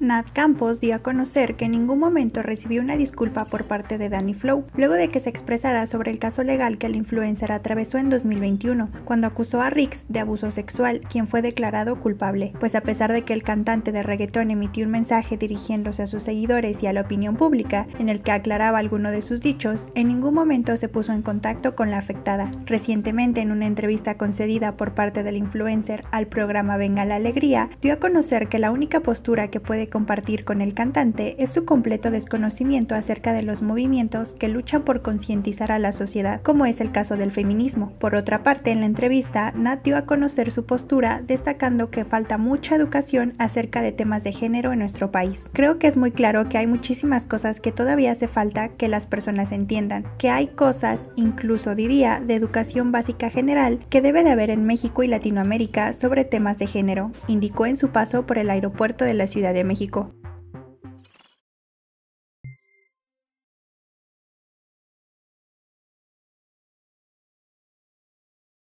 Nat Campos dio a conocer que en ningún momento recibió una disculpa por parte de Danny Flow, luego de que se expresara sobre el caso legal que el influencer atravesó en 2021, cuando acusó a Rix de abuso sexual, quien fue declarado culpable. Pues a pesar de que el cantante de reggaetón emitió un mensaje dirigiéndose a sus seguidores y a la opinión pública, en el que aclaraba alguno de sus dichos, en ningún momento se puso en contacto con la afectada. Recientemente, en una entrevista concedida por parte del influencer al programa Venga la Alegría, dio a conocer que la única postura que puede compartir con el cantante es su completo desconocimiento acerca de los movimientos que luchan por concientizar a la sociedad, como es el caso del feminismo. Por otra parte, en la entrevista, Nat dio a conocer su postura, destacando que falta mucha educación acerca de temas de género en nuestro país. Creo que es muy claro que hay muchísimas cosas que todavía hace falta que las personas entiendan, que hay cosas, incluso diría, de educación básica general que debe de haber en México y Latinoamérica sobre temas de género, indicó en su paso por el aeropuerto de la Ciudad de México kiko